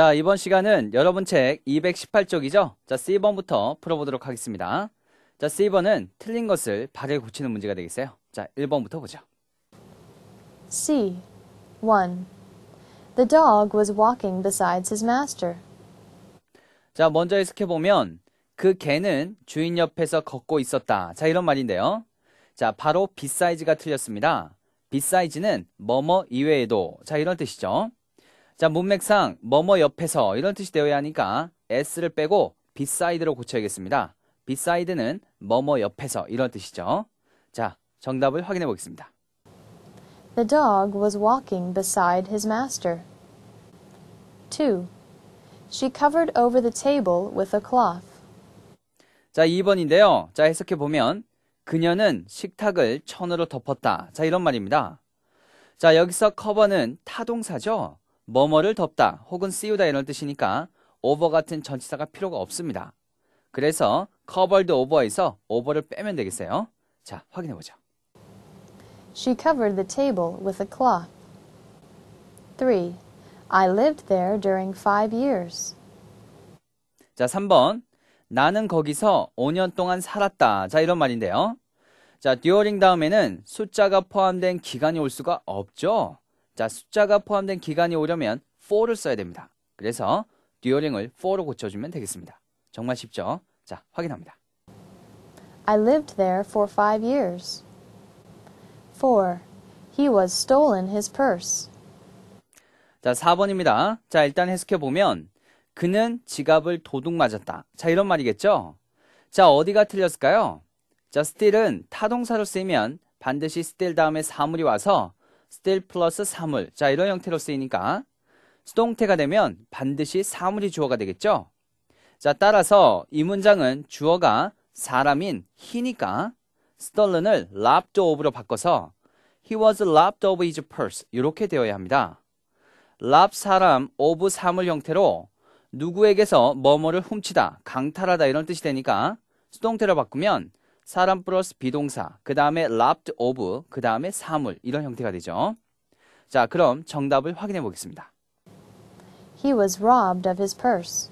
자, 이번 시간은 여러분 책 218쪽이죠? 자, C번부터 풀어보도록 하겠습니다. 자, C번은 틀린 것을 발에 고치는 문제가 되겠어요. 자, 1번부터 보죠. C. 1. The dog was walking besides his master. 자, 먼저 해석해 보면 그 개는 주인 옆에서 걷고 있었다. 자, 이런 말인데요. 자, 바로 beside가 틀렸습니다. beside는 뭐뭐 이외에도 자, 이런 뜻이죠. 자, 문맥상 뭐뭐 옆에서 이런 뜻이 되어야 하니까 s를 빼고 beside로 고쳐야겠습니다. beside는 뭐뭐 옆에서 이런 뜻이죠. 자, 정답을 확인해 보겠습니다. The dog was walking beside his master. 2. She covered over the table with a cloth. 자, 2번인데요. 자, 해석해 보면 그녀는 식탁을 천으로 덮었다. 자, 이런 말입니다. 자, 여기서 커버는 타동사죠. 뭐뭐를 덮다 혹은 씌우다 이런 뜻이니까 over 같은 전치사가 필요가 없습니다. 그래서 covered over에서 over를 빼면 되겠어요. 자, 확인해 보죠. She covered the table with a cloth. 3. I lived there during 5 years. 자, 3번. 나는 거기서 5년 동안 살았다. 자, 이런 말인데요. 자, during 다음에는 숫자가 포함된 기간이 올 수가 없죠. 자, 숫자가 포함된 기간이 오려면 for를 써야 됩니다. 그래서 듀어링을 for로 고쳐주면 되겠습니다. 정말 쉽죠? 자, 확인합니다. I lived there for five years. 4. He was stolen his purse. 자, 4번입니다. 자, 일단 해석해 보면 그는 지갑을 도둑 맞았다. 자, 이런 말이겠죠? 자, 어디가 틀렸을까요? 자, 스틸은 타동사로 쓰이면 반드시 스틸 다음에 사물이 와서 still 플러스 사물. 자, 이런 형태로 쓰이니까 수동태가 되면 반드시 사물이 주어가 되겠죠? 자, 따라서 이 문장은 주어가 사람인 히니까 스털른을 lopped of로 바꿔서 he was lopped of his purse 이렇게 되어야 합니다. lop 사람 of 사물 형태로 누구에게서 뭐뭐를 훔치다, 강탈하다 이런 뜻이 되니까 수동태로 바꾸면 사람 플러스 비동사, 그 다음에 loved of, 그 다음에 사물 이런 형태가 되죠. 자, 그럼 정답을 확인해 보겠습니다. He was robbed of his purse.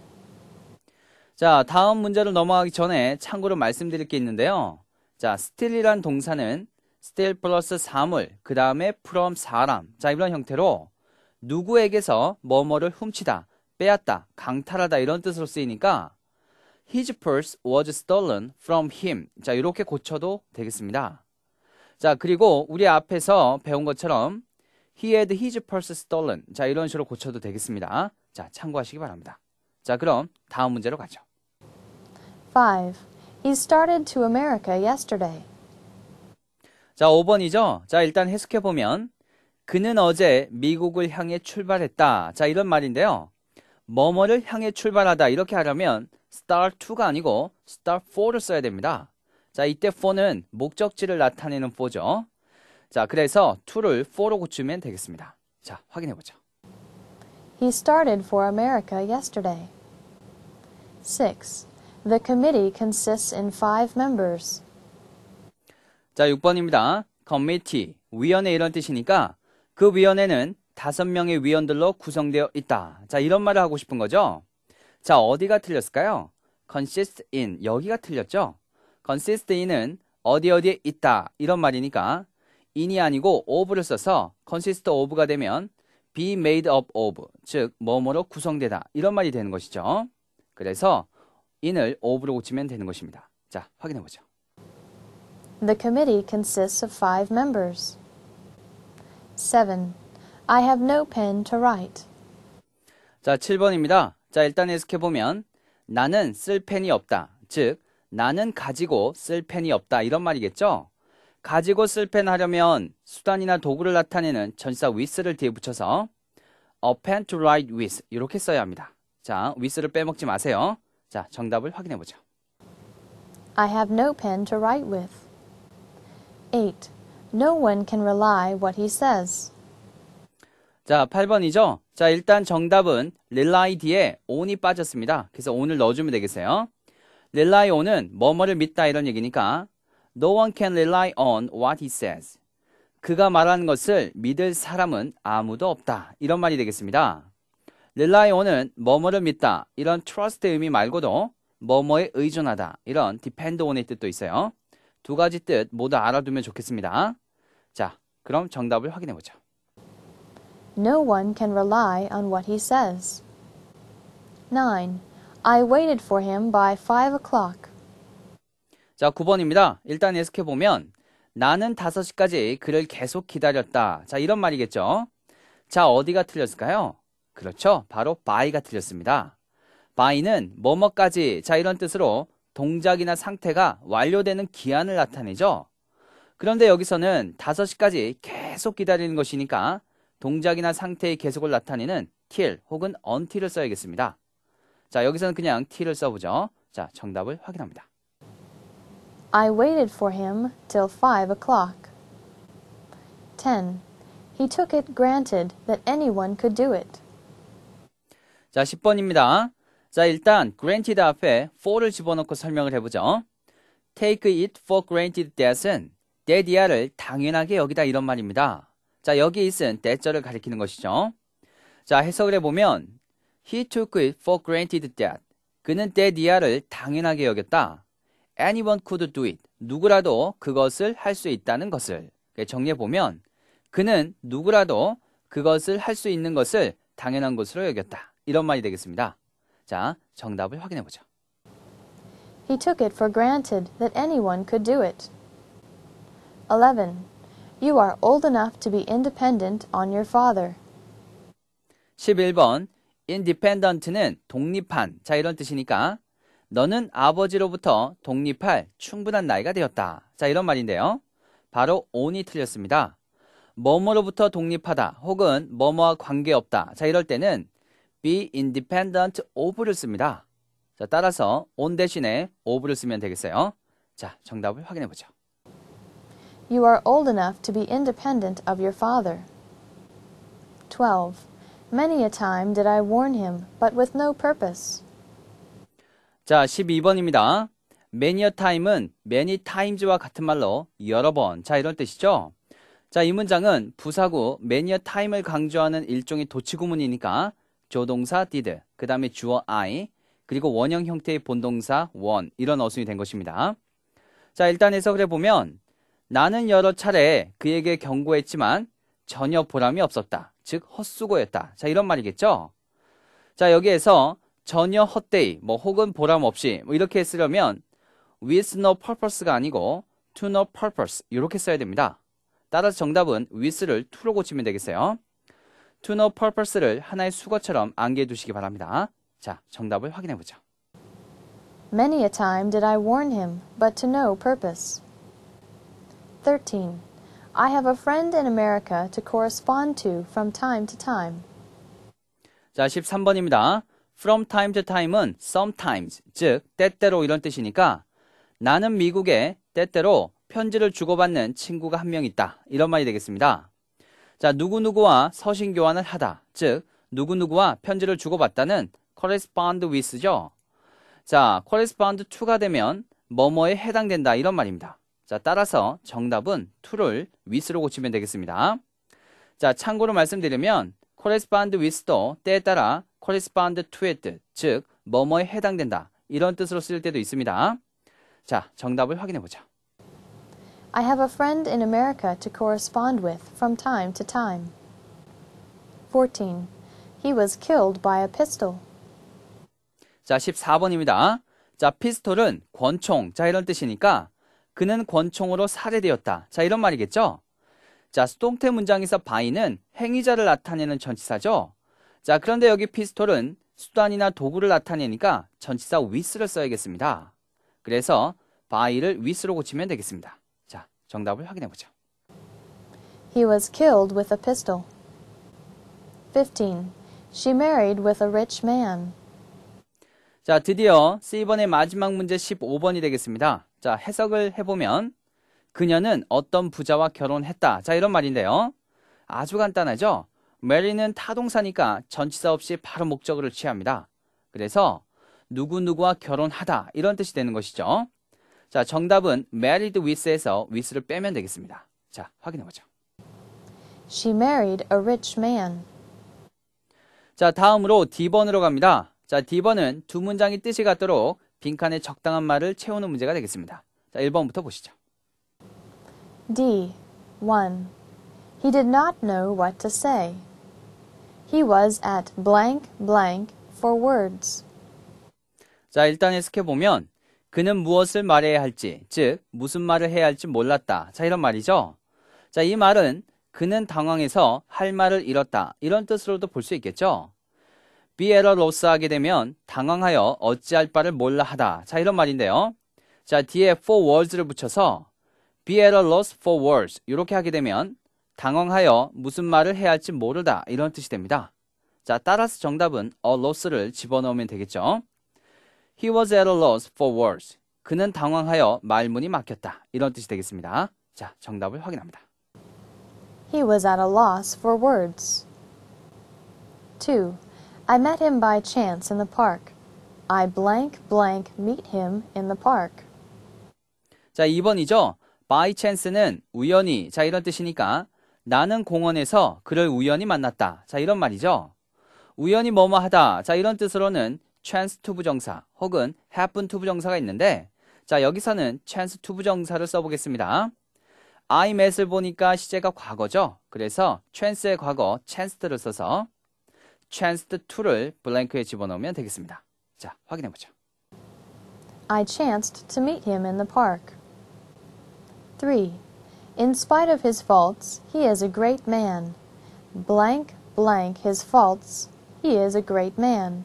자, 다음 문제로 넘어가기 전에 참고로 말씀드릴 게 있는데요. 자, still이란 동사는 still 플러스 사물, 그 다음에 from 사람. 자, 이런 형태로 누구에게서 뭐뭐를 훔치다, 빼앗다, 강탈하다 이런 뜻으로 쓰이니까 His purse was stolen from him. 자, 이렇게 고쳐도 되겠습니다. 자, 그리고 우리 앞에서 배운 것처럼 He had his purse stolen. 자, 이런 식으로 고쳐도 되겠습니다. 자, 참고하시기 바랍니다. 자, 그럼 다음 문제로 가죠. 5. He started to America yesterday. 자, 5번이죠. 자, 일단 해석해 보면 그는 어제 미국을 향해 출발했다. 자, 이런 말인데요. 뭐뭐를 향해 출발하다 이렇게 하려면 star 2가 아니고 star 4를 써야 됩니다. 자, 이때 4는 목적지를 나타내는 4죠. 자, 그래서 2를 4로 고치면 되겠습니다. 자, 확인해 보죠. He started for America yesterday. 6. The committee consists in f members. 자, 6번입니다. committee, 위원회 이런 뜻이니까 그 위원회는 다섯 명의 위원들로 구성되어 있다. 자, 이런 말을 하고 싶은 거죠. 자, 어디가 틀렸을까요? consist in 여기가 틀렸죠? consist in은 어디 어디에 있다 이런 말이니까 in이 아니고 of를 써서 consist of가 되면 be made up of 즉 뭐뭐로 구성되다 이런 말이 되는 것이죠. 그래서 in을 of로 고치면 되는 것입니다. 자, 확인해 보죠. The committee consists of five members. 7. I have no pen to write. 자, 7번입니다. 자, 일단 해석해보면 나는 쓸 펜이 없다. 즉, 나는 가지고 쓸 펜이 없다. 이런 말이겠죠? 가지고 쓸 펜 하려면 수단이나 도구를 나타내는 전사 with를 뒤에 붙여서 a pen to write with 이렇게 써야 합니다. 자, with를 빼먹지 마세요. 자, 정답을 확인해 보죠. I have no pen to write with. 8. No one can rely what he says. 자, 8번이죠? 자, 일단 정답은 릴라이 y 뒤에 on이 빠졌습니다. 그래서 on을 넣어주면 되겠어요. 릴라이 y on은 뭐뭐를 믿다 이런 얘기니까 no one can rely on what he says. 그가 말하는 것을 믿을 사람은 아무도 없다. 이런 말이 되겠습니다. rely on은 뭐뭐를 믿다 이런 trust의 의미 말고도 뭐뭐에 의존하다 이런 depend on의 뜻도 있어요. 두 가지 뜻 모두 알아두면 좋겠습니다. 자, 그럼 정답을 확인해 보죠. no one can rely on what he says. 9. I waited for him by 5 o'clock. 자, 9번입니다. 일단 예습해 보면 나는 5시까지 그를 계속 기다렸다. 자, 이런 말이겠죠. 자, 어디가 틀렸을까요? 그렇죠. 바로 by가 틀렸습니다. by는 뭐뭐까지 자, 이런 뜻으로 동작이나 상태가 완료되는 기한을 나타내죠. 그런데 여기서는 5시까지 계속 기다리는 것이니까 동작이나 상태의 계속을 나타내는 till 혹은 until을 써야겠습니다. 자, 여기서는 그냥 till을 써보죠. 자, 정답을 확인합니다. I waited for him till 5 o'clock. 10. He took it granted that anyone could do it. 자, 10번입니다. 자, 일단 granted 앞에 for를 집어넣고 설명을 해보죠. take it for granted that은 that이야를 당연하게 여기다 이런 말입니다. 자, 여기에 있은 대 h a 절을 가리키는 것이죠. 자, 해석을 해보면 He took it for granted that. 그는 that이야를 당연하게 여겼다. Anyone could do it. 누구라도 그것을 할 수 있다는 것을. 정리해보면 그는 누구라도 그것을 할 수 있는 것을 당연한 것으로 여겼다. 이런 말이 되겠습니다. 자, 정답을 확인해 보죠. He took it for granted that anyone could do it. 11. You are old enough to be independent on your father. 11번 independent는 독립한 자 이런 뜻이니까 너는 아버지로부터 독립할 충분한 나이가 되었다. 자 이런 말인데요. 바로 on이 틀렸습니다. 뭐뭐로부터 독립하다 혹은 뭐뭐와 관계없다. 자 이럴 때는 be independent of를 씁니다. 자 따라서 on 대신에 of를 쓰면 되겠어요. 자 정답을 확인해 보죠. You are old enough to be independent of your father. 12. Many a time did I warn him, but with no purpose. 자, 12번입니다. many a time은 many times와 같은 말로 여러 번. 자, 이럴 뜻이죠. 자, 이 문장은 부사구 many a time을 강조하는 일종의 도치구문이니까 조동사 did, 그 다음에 주어 I, 그리고 원형 형태의 본동사 won 이런 어순이 된 것입니다. 자, 일단 해석을 해보면 나는 여러 차례 그에게 경고했지만 전혀 보람이 없었다. 즉 헛수고였다. 자 이런 말이겠죠. 자 여기에서 전혀 헛되이 뭐 혹은 보람 없이 뭐 이렇게 쓰려면 with no purpose가 아니고 to no purpose 이렇게 써야 됩니다. 따라서 정답은 with를 to로 고치면 되겠어요. to no purpose를 하나의 수거처럼 암기해 두시기 바랍니다. 자, 정답을 확인해 보죠. Many a time did I warn him, but to no purpose. 13. I have a friend in America to correspond to from time to time. 자, 13번입니다. from time to time은 sometimes, 즉 때때로 이런 뜻이니까 나는 미국에 때때로 편지를 주고받는 친구가 한 명 있다. 이런 말이 되겠습니다. 자, 누구누구와 서신 교환을 하다. 즉 누구누구와 편지를 주고받다는 correspond with죠. 자, correspond to가 되면 뭐뭐에 해당된다. 이런 말입니다. 자, 따라서 정답은 to를 with로 고치면 되겠습니다. 자, 참고로 말씀드리면 correspond with도 때에 따라 correspond to의 뜻, 즉 뭐뭐에 해당된다 이런 뜻으로 쓸 때도 있습니다. 자, 정답을 확인해 보죠. I have a friend in America to correspond with from time to time. 14. He was killed by a pistol. 자, 14번입니다. 자, 피스톨은 권총, 자 이런 뜻이니까 그는 권총으로 살해되었다. 자, 이런 말이겠죠? 자, 수동태 문장에서 바이는 행위자를 나타내는 전치사죠. 자, 그런데 여기 피스톨은 수단이나 도구를 나타내니까 전치사 위스를 써야겠습니다. 그래서 바이를 위스로 고치면 되겠습니다. 자, 정답을 확인해 보죠. He was killed with a pistol. 15. She married with a rich man. 자, 드디어 C번의 마지막 문제 15번이 되겠습니다. 자, 해석을 해보면 그녀는 어떤 부자와 결혼했다. 자, 이런 말인데요. 아주 간단하죠? 메리는 타동사니까 전치사 없이 바로 목적어를 취합니다. 그래서 누구누구와 결혼하다 이런 뜻이 되는 것이죠. 자, 정답은 married with에서 with를 빼면 되겠습니다. 자, 확인해 보죠. She married a rich man. 자, 다음으로 D번으로 갑니다. 자, D번은 두 문장이 뜻이 같도록 빈칸에 적당한 말을 채우는 문제가 되겠습니다. 자, 1번부터 보시죠. D. 1. He did not know what to say. He was at blank blank for words. 자, 일단 해석해 보면 그는 무엇을 말해야 할지, 즉 무슨 말을 해야 할지 몰랐다. 자, 이런 말이죠. 자, 이 말은 그는 당황해서 할 말을 잃었다. 이런 뜻으로도 볼 수 있겠죠. 비에러 로스하게 되면 당황하여 어찌할 바를 몰라 하다. 자, 이런 말인데요. 자, 뒤에 for words를 붙여서 비에 at a loss for words 이렇게 하게 되면 당황하여 무슨 말을 해야 할지 모르다 이런 뜻이 됩니다. 자, 따라서 정답은 a loss를 집어넣으면 되겠죠. He was at a loss for words. 그는 당황하여 말문이 막혔다. 이런 뜻이 되겠습니다. 자, 정답을 확인합니다. He was at a loss for words. 2. I met him by chance in the park. I blank blank meet him in the park. 자, 2번이죠. by chance는 우연히. 자, 이런 뜻이니까 나는 공원에서 그를 우연히 만났다. 자, 이런 말이죠. 우연히 뭐뭐 하다. 자, 이런 뜻으로는 chance to 부정사 혹은 happen to 부정사가 있는데 자, 여기서는 chance to 부정사를 써보겠습니다. I met을 보니까 시제가 과거죠. 그래서 chance의 과거 chance를 써서 chanced to를 블랭크에 집어넣으면 되겠습니다. 자, 확인해 보죠. I chanced to meet him in the park. 3. In spite of his faults, he is a great man. blank blank his faults, he is a great man.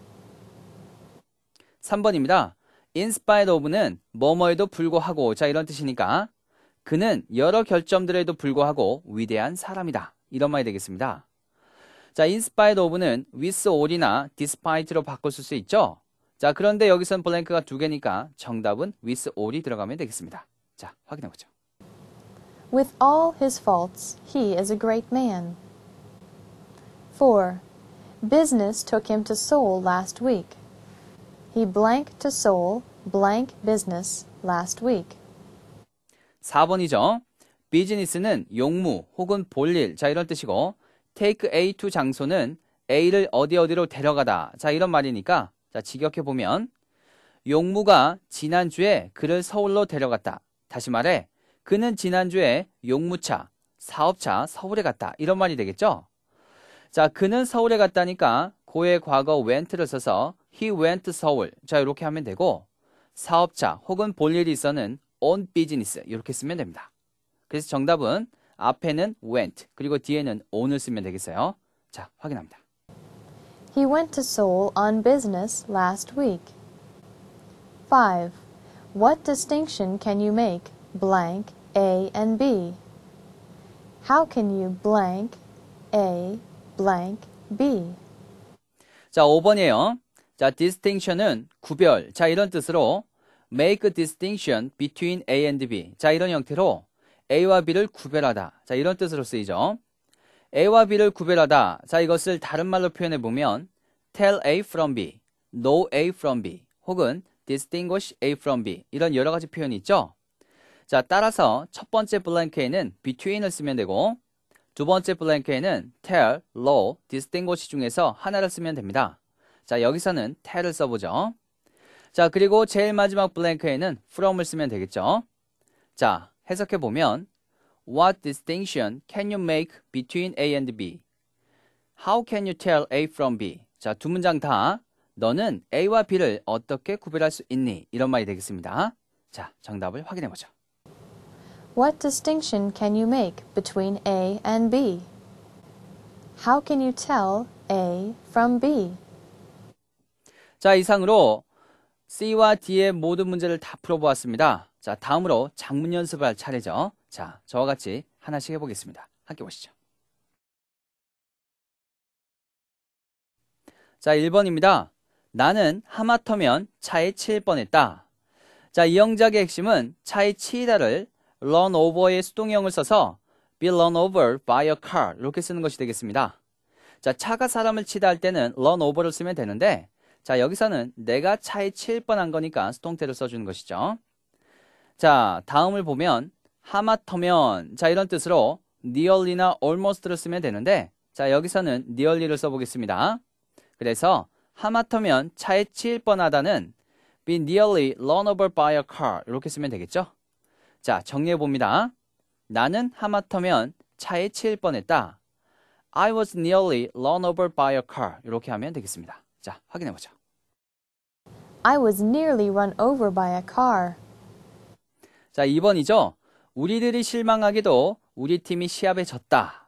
3번입니다. in spite of는 뭐뭐에도 불구하고 자 이런 뜻이니까 그는 여러 결점들에도 불구하고 위대한 사람이다. 이런 말이 되겠습니다. 자, 인스파이 i 오브는 with or이나 despite로 바꿔 쓸수 있죠. 자, 그런데 여기선 블랭크가 두 개니까 정답은 with all이 들어가면 되겠습니다. 자, 확인해 보죠. With all his faults, he is a great man. 4. Business took him to Seoul last week. He blank to Seoul, blank business last week. 4번이죠. 비즈니스는 용무 혹은 볼일, 자 이런 뜻이고 take A to 장소는 A를 어디 어디로 데려가다. 자, 이런 말이니까 자, 직역해 보면 용무가 지난주에 그를 서울로 데려갔다. 다시 말해 그는 지난주에 용무차, 사업차 서울에 갔다. 이런 말이 되겠죠? 자, 그는 서울에 갔다니까 고의 과거 went를 써서 he went 서울. 자, 이렇게 하면 되고 사업차 혹은 볼 일이 있어는 on business 이렇게 쓰면 됩니다. 그래서 정답은 앞에는 went 그리고 뒤에는 on을 쓰면 되겠어요. 자, 확인합니다. He went to Seoul on business last week. 5. What distinction can you make blank A and B? How can you blank A blank B? 자, 5번이에요. 자, distinction은 구별. 자, 이런 뜻으로 make a distinction between A and B. 자, 이런 형태로 A와 B를 구별하다. 자, 이런 뜻으로 쓰이죠. A와 B를 구별하다. 자, 이것을 다른 말로 표현해 보면 tell A from B, know A from B, 혹은 distinguish A from B 이런 여러 가지 표현이 있죠. 자, 따라서 첫 번째 블랭크에는 between을 쓰면 되고 두 번째 블랭크에는 tell, know, distinguish 중에서 하나를 쓰면 됩니다. 자, 여기서는 tell을 써보죠. 자, 그리고 제일 마지막 블랭크에는 from을 쓰면 되겠죠. 자, 해석해 보면 What distinction can you make between A and B? How can you tell A from B? 자, 두 문장 다 너는 A와 B를 어떻게 구별할 수 있니? 이런 말이 되겠습니다. 자, 정답을 확인해 보죠. What distinction can you make between A and B? How can you tell A from B? 자, 이상으로 C와 D의 모든 문제를 다 풀어보았습니다. 자, 다음으로 장문 연습을 할 차례죠. 자, 저와 같이 하나씩 해보겠습니다. 함께 보시죠. 자, 1번입니다. 나는 하마터면 차에 치일 뻔했다. 자, 이 영작의 핵심은 차에 치이다를 run over의 수동형을 써서 be run over by a car 이렇게 쓰는 것이 되겠습니다. 자, 차가 사람을 치다 할 때는 run over를 쓰면 되는데 자, 여기서는 내가 차에 치일 뻔한 거니까 수동태를 써주는 것이죠. 자, 다음을 보면 하마터면 자 이런 뜻으로 nearly나 almost를 쓰면 되는데 자 여기서는 nearly를 써보겠습니다. 그래서 하마터면 차에 치일 뻔하다는 be nearly run o v e by a car 이렇게 쓰면 되겠죠? 자 정리해 봅니다. 나는 하마터면 차에 치일 뻔했다. I was nearly run o v e by a car 이렇게 하면 되겠습니다. 자 확인해 보죠. I was nearly run over by a car. 자, 2번이죠. 우리들이 실망하기도 우리 팀이 시합에 졌다.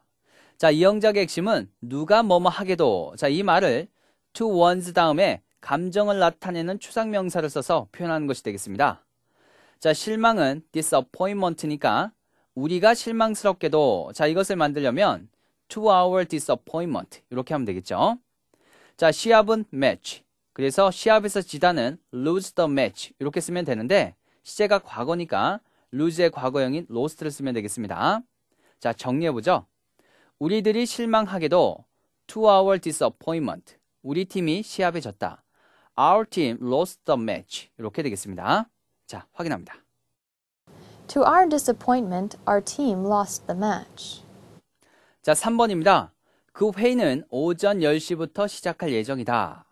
자, 이 영작의 핵심은 누가 뭐뭐 하게도. 자, 이 말을 to one's 다음에 감정을 나타내는 추상명사를 써서 표현하는 것이 되겠습니다. 자, 실망은 disappointment니까 우리가 실망스럽게도 자, 이것을 만들려면 to our disappointment 이렇게 하면 되겠죠. 자, 시합은 match. 그래서 시합에서 지다는 lose the match 이렇게 쓰면 되는데 시제가 과거니까 lose의 과거형인 lost를 쓰면 되겠습니다. 자, 정리해보죠. 우리들이 실망하게도 to our disappointment 우리 팀이 시합에 졌다. Our team lost the match. 이렇게 되겠습니다. 자, 확인합니다. To our disappointment, our team lost the match. 자, 3번입니다. 그 회의는 오전 10시부터 시작할 예정이다.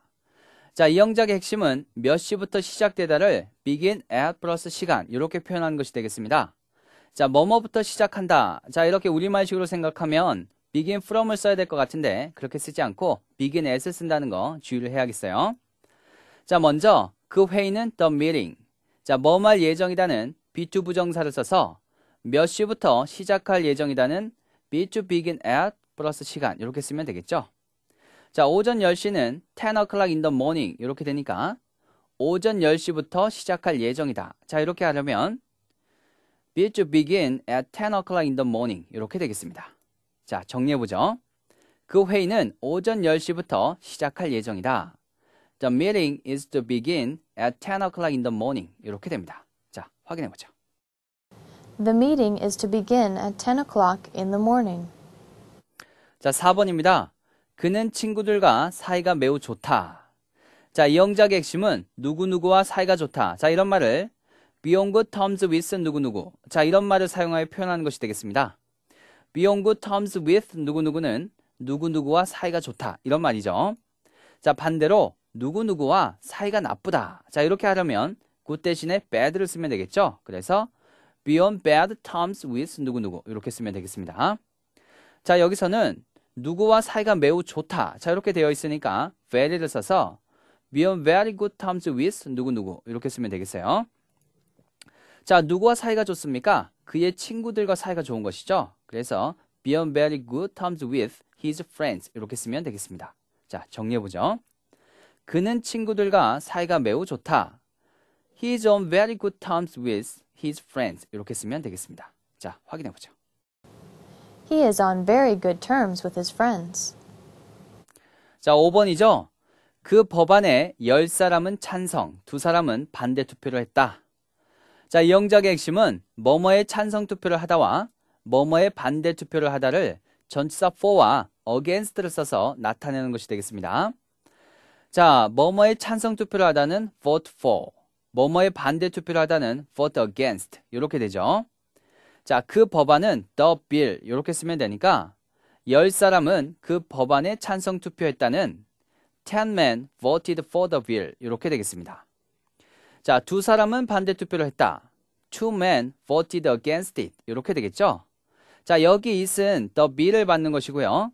자, 이 영작의 핵심은 몇 시부터 시작되다를 begin at 플러스 시간 이렇게 표현하는 것이 되겠습니다. 자, 뭐뭐부터 시작한다. 자, 이렇게 우리말식으로 생각하면 begin from을 써야 될 것 같은데 그렇게 쓰지 않고 begin at을 쓴다는 거 주의를 해야겠어요. 자, 먼저 그 회의는 the meeting. 자, 뭐할 예정이다는 be to 부정사를 써서 몇 시부터 시작할 예정이다는 be to begin at 플러스 시간 이렇게 쓰면 되겠죠. 자, 오전 10시는 10 o'clock in the morning 이렇게 되니까 오전 10시부터 시작할 예정이다. 자, 이렇게 하려면 be to begin at 10 o'clock in the morning 이렇게 되겠습니다. 자, 정리해 보죠. 그 회의는 오전 10시부터 시작할 예정이다. The meeting is to begin at 10 o'clock in the morning 이렇게 됩니다. 자, 확인해 보죠. The meeting is to begin at 10 o'clock in the morning. 자, 4번입니다. 그는 친구들과 사이가 매우 좋다. 자, 이 영작의 핵심은 누구누구와 사이가 좋다. 자, 이런 말을 Beyond good terms with 누구누구. 자, 이런 말을 사용하여 표현하는 것이 되겠습니다. Beyond good terms with 누구누구는 누구누구와 사이가 좋다. 이런 말이죠. 자, 반대로 누구누구와 사이가 나쁘다. 자, 이렇게 하려면 good 대신에 bad를 쓰면 되겠죠. 그래서 Beyond bad terms with 누구누구. 이렇게 쓰면 되겠습니다. 자, 여기서는 누구와 사이가 매우 좋다. 자, 이렇게 되어 있으니까 very를 써서 we are very good terms with 누구누구 이렇게 쓰면 되겠어요. 자, 누구와 사이가 좋습니까? 그의 친구들과 사이가 좋은 것이죠. 그래서 be on very good terms with his friends 이렇게 쓰면 되겠습니다. 자, 정리해 보죠. 그는 친구들과 사이가 매우 좋다. He is on very good terms with his friends 이렇게 쓰면 되겠습니다. 자, 확인해 보죠. He is on very good terms with his friends. 자, 5번이죠. 그 법안에 10사람은 찬성, 2사람은 반대 투표를 했다. 자, 이 영작의 핵심은 뭐뭐의 찬성 투표를 하다와 뭐뭐의 반대 투표를 하다를 전치사 for와 against를 써서 나타내는 것이 되겠습니다. 자, 뭐뭐의 찬성 투표를 하다는 vote for, 뭐뭐의 반대 투표를 하다는 vote against 이렇게 되죠. 자, 그 법안은 the bill 이렇게 쓰면 되니까 10사람은 그 법안에 찬성 투표했다는 10 men voted for the bill 이렇게 되겠습니다. 자, 두 사람은 반대 투표를 했다. two men voted against it 이렇게 되겠죠? 자, 여기 it은 the bill을 받는 것이고요.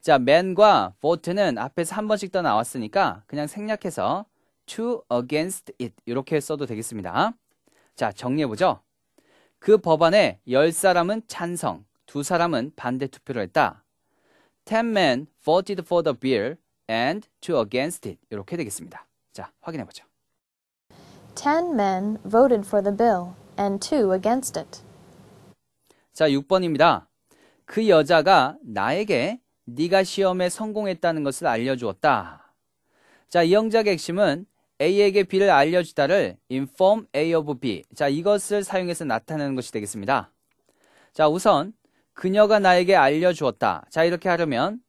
자, men과 vote는 앞에서 한 번씩 더 나왔으니까 그냥 생략해서 t o against it 이렇게 써도 되겠습니다. 자, 정리해보죠. 그 법안에 열사람은 찬성, 두사람은 반대 투표를 했다. 10 men voted for the bill and 2 against it. 이렇게 되겠습니다. 자, 확인해 보죠. 10 men voted for the bill and 2 against it. 자, 6번입니다. 그 여자가 나에게 네가 시험에 성공했다는 것을 알려주었다. 자, 이 영작의 핵심은 A에게 B를 알려주다를 inform A of B. 자, 이것을 사용해서 나타내는 것이 되겠습니다. 자, 우선 그녀가 나에게 알려주었다. 자, 이렇게 하려면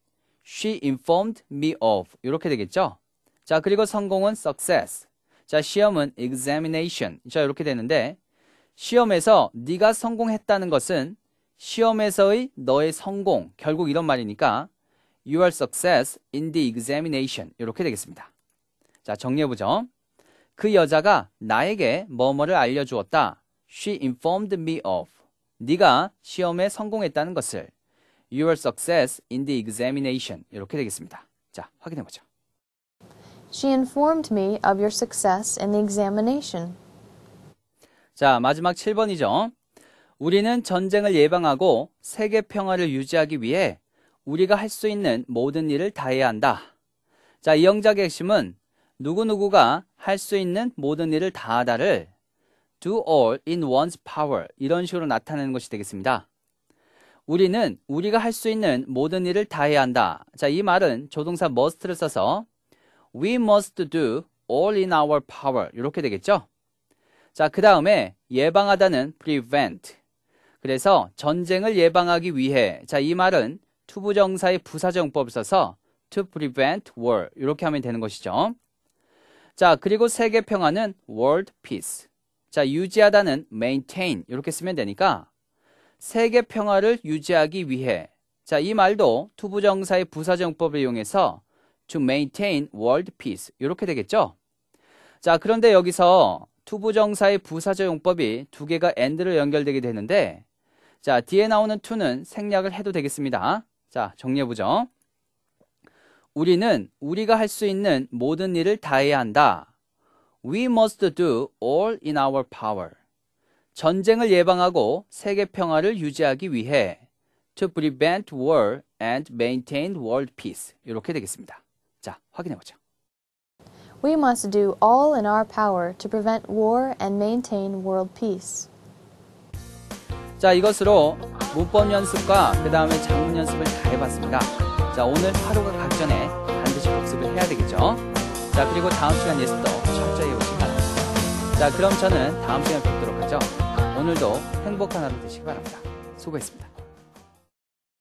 she informed me of 이렇게 되겠죠? 자, 그리고 성공은 success. 자, 시험은 examination. 자, 이렇게 되는데 시험에서 네가 성공했다는 것은 시험에서의 너의 성공, 결국 이런 말이니까 your success in the examination 이렇게 되겠습니다. 자, 정리해보죠. 그 여자가 나에게 뭐뭐를 알려주었다. She informed me of. 네가 시험에 성공했다는 것을. Your success in the examination. 이렇게 되겠습니다. 자, 확인해보죠. She informed me of your success in the examination. 자, 마지막 7번이죠. 우리는 전쟁을 예방하고 세계 평화를 유지하기 위해 우리가 할 수 있는 모든 일을 다해야 한다. 자, 이 영작의 핵심은 누구누구가 할 수 있는 모든 일을 다하다를 do all in one's power 이런 식으로 나타내는 것이 되겠습니다. 우리는 우리가 할 수 있는 모든 일을 다해야 한다. 자, 이 말은 조동사 must를 써서 we must do all in our power 이렇게 되겠죠? 자, 그 다음에 예방하다는 prevent. 그래서 전쟁을 예방하기 위해 자, 이 말은 투부정사의 부사정법을 써서 to prevent war 이렇게 하면 되는 것이죠. 자, 그리고 세계 평화는 world peace. 자, 유지하다는 maintain 이렇게 쓰면 되니까 세계 평화를 유지하기 위해. 자, 이 말도 투부정사의 부사정법을 이용해서 to maintain world peace 이렇게 되겠죠? 자, 그런데 여기서 투부정사의 부사적용법이 두 개가 and로 연결되게 되는데 자, 뒤에 나오는 to는 생략을 해도 되겠습니다. 자, 정리해보죠. 우리는 우리가 할 수 있는 모든 일을 다해야 한다. We must do all in our power. 전쟁을 예방하고 세계 평화를 유지하기 위해 to prevent war and maintain world peace. 이렇게 되겠습니다. 자, 확인해 보죠. We must do all in our power to prevent war and maintain world peace. 자, 이것으로 문법 연습과 그 다음에 작문 연습을 다 해봤습니다. 자, 오늘 하루가 가기 전에 연습을 해야 되겠죠. 자, 그리고 다음 시간 에있습도 철저히 오시기 바랍니다. 자, 그럼 저는 다음 시간에 뵙도록 하죠. 오늘도 행복한 하루 되시기 바랍니다. 수고했습니다.